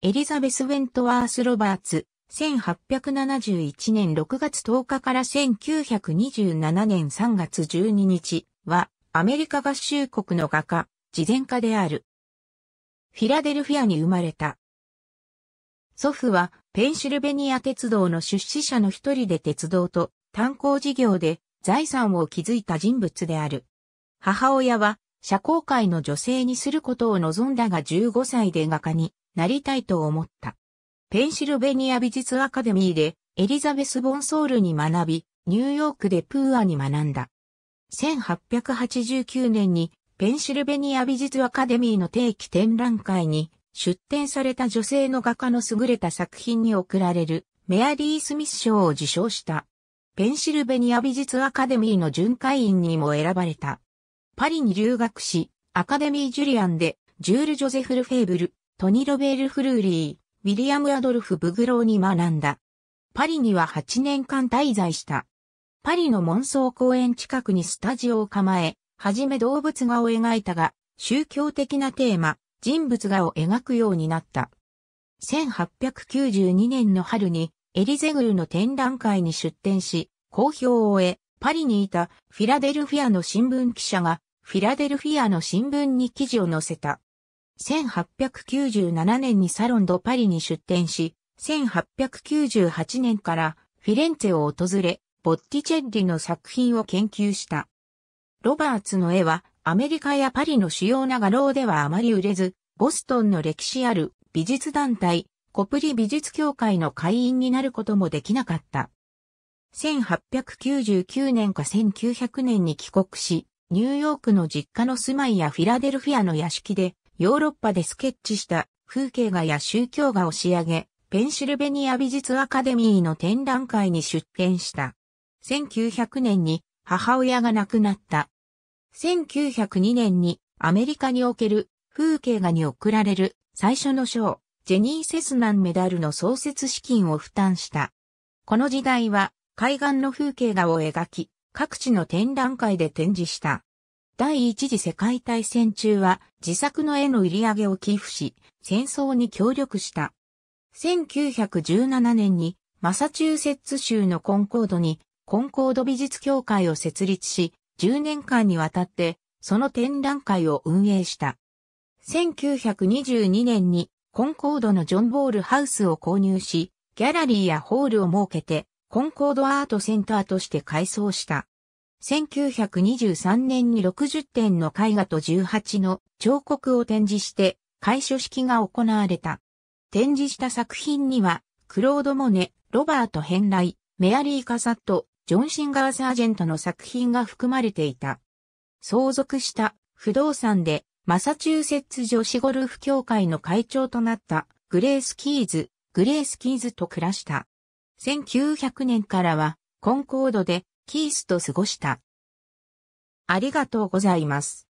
エリザベス・ウェントワース・ロバーツ、1871年6月10日から1927年3月12日は、アメリカ合衆国の画家、慈善家である。フィラデルフィアに生まれた。祖父は、ペンシルベニア鉄道の出資者の一人で鉄道と炭鉱事業で財産を築いた人物である。母親は、社交界の女性にすることを望んだが15歳で画家になりたいと思った。ペンシルベニア美術アカデミーでエリザベス・ボンソールに学び、ニューヨークでプーアに学んだ。1889年にペンシルベニア美術アカデミーの定期展覧会に出展された女性の画家の優れた作品に贈られるメアリー・スミス賞を受賞した。ペンシルベニア美術アカデミーの巡回員にも選ばれた。パリに留学し、アカデミー・ジュリアンで、ジュール・ジョゼフル・フェーブル、トニ・ロベール・フルーリー、ウィリアム・アドルフ・ブグローに学んだ。パリには8年間滞在した。パリの門ン公園近くにスタジオを構え、はじめ動物画を描いたが、宗教的なテーマ、人物画を描くようになった。1892年の春にエリゼグルの展覧会に出展し、好評を得、パリにいたフィラデルフィアの新聞記者がフィラデルフィアの新聞に記事を載せた。1897年にサロンドパリに出展し、1898年からフィレンツェを訪れ、ボッティチェッリの作品を研究した。ロバーツの絵はアメリカやパリの主要な画廊ではあまり売れず、ボストンの歴史ある美術団体、コプリ美術協会の会員になることもできなかった。1899年か1900年に帰国し、ニューヨークの実家の住まいやフィラデルフィアの屋敷で、ヨーロッパでスケッチした風景画や宗教画を仕上げ、ペンシルベニア美術アカデミーの展覧会に出展した。1900年に母親が亡くなった。1902年にアメリカにおける風景画に贈られる最初の賞、ジェニー・セスナンメダルの創設資金を負担した。この時代は海岸の風景画を描き、各地の展覧会で展示した。第一次世界大戦中は自作の絵の売り上げを寄付し、戦争に協力した。1917年にマサチューセッツ州のコンコードにコンコード美術協会を設立し、10年間にわたってその展覧会を運営した。1922年にコンコードのジョン・ボールハウスを購入し、ギャラリーやホールを設けてコンコードアートセンターとして改装した。1923年に60点の絵画と18の彫刻を展示して開所式が行われた。展示した作品には、クロード・モネ、ロバート・ヘンライ、メアリー・カサット、ジョン・シンガー・サージェントの作品が含まれていた。相続した不動産でマサチューセッツ女子ゴルフ協会の会長となったグレース・キーズ、グレース・キーズと暮らした。1900年からはコンコードでキースと過ごした。ありがとうございます。